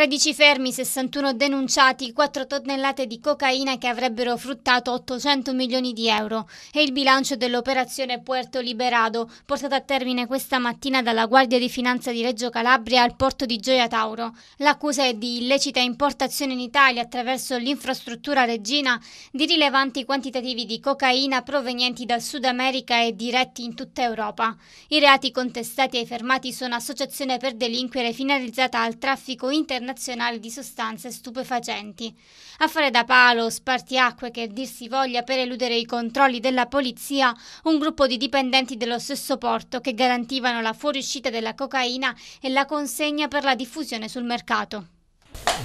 13 fermi, 61 denunciati, 4 tonnellate di cocaina che avrebbero fruttato 800 milioni di euro. e il bilancio dell'operazione Puerto Liberado, portata a termine questa mattina dalla Guardia di Finanza di Reggio Calabria al porto di Gioia Tauro. L'accusa è di illecita importazione in Italia attraverso l'infrastruttura reggina di rilevanti quantitativi di cocaina provenienti dal Sud America e diretti in tutta Europa. I reati contestati ai fermati sono associazione per delinquere finalizzata al traffico internazionale internazionale di sostanze stupefacenti. A fare da palo, spartiacque che dir si voglia per eludere i controlli della polizia, un gruppo di dipendenti dello stesso porto che garantivano la fuoriuscita della cocaina e la consegna per la diffusione sul mercato.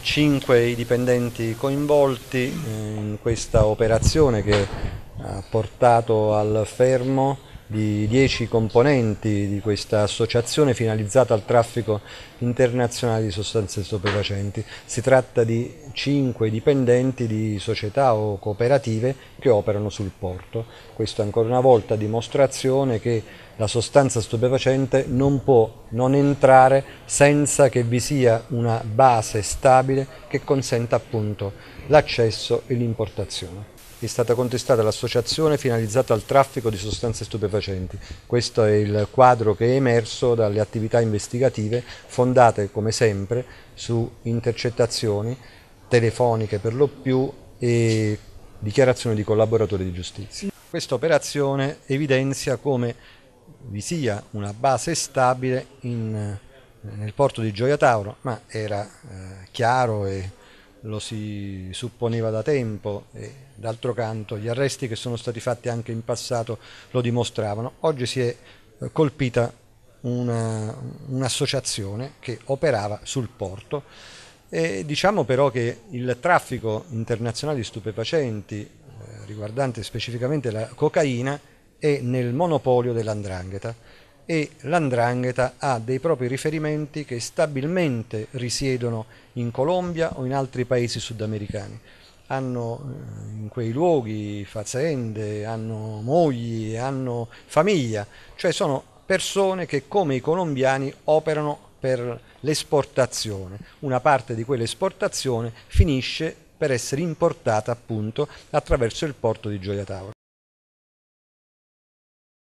Cinque i dipendenti coinvolti eh, in questa operazione che ha portato al fermo di 10 componenti di questa associazione finalizzata al traffico internazionale di sostanze stupefacenti. Si tratta di 5 dipendenti di società o cooperative che operano sul porto. Questo è ancora una volta dimostrazione che la sostanza stupefacente non può non entrare senza che vi sia una base stabile che consenta appunto l'accesso e l'importazione è stata contestata l'associazione finalizzata al traffico di sostanze stupefacenti. Questo è il quadro che è emerso dalle attività investigative fondate, come sempre, su intercettazioni telefoniche per lo più e dichiarazioni di collaboratori di giustizia. Questa operazione evidenzia come vi sia una base stabile in, nel porto di Gioia Tauro, ma era eh, chiaro e lo si supponeva da tempo e d'altro canto gli arresti che sono stati fatti anche in passato lo dimostravano. Oggi si è eh, colpita un'associazione che operava sul porto e diciamo però che il traffico internazionale di stupefacenti eh, riguardante specificamente la cocaina è nel monopolio dell'andrangheta e l'andrangheta ha dei propri riferimenti che stabilmente risiedono in Colombia o in altri paesi sudamericani. Hanno eh, in quei luoghi faziende, hanno mogli, hanno famiglia, cioè sono persone che come i colombiani operano per l'esportazione. Una parte di quell'esportazione finisce per essere importata appunto attraverso il porto di Gioia Tauro.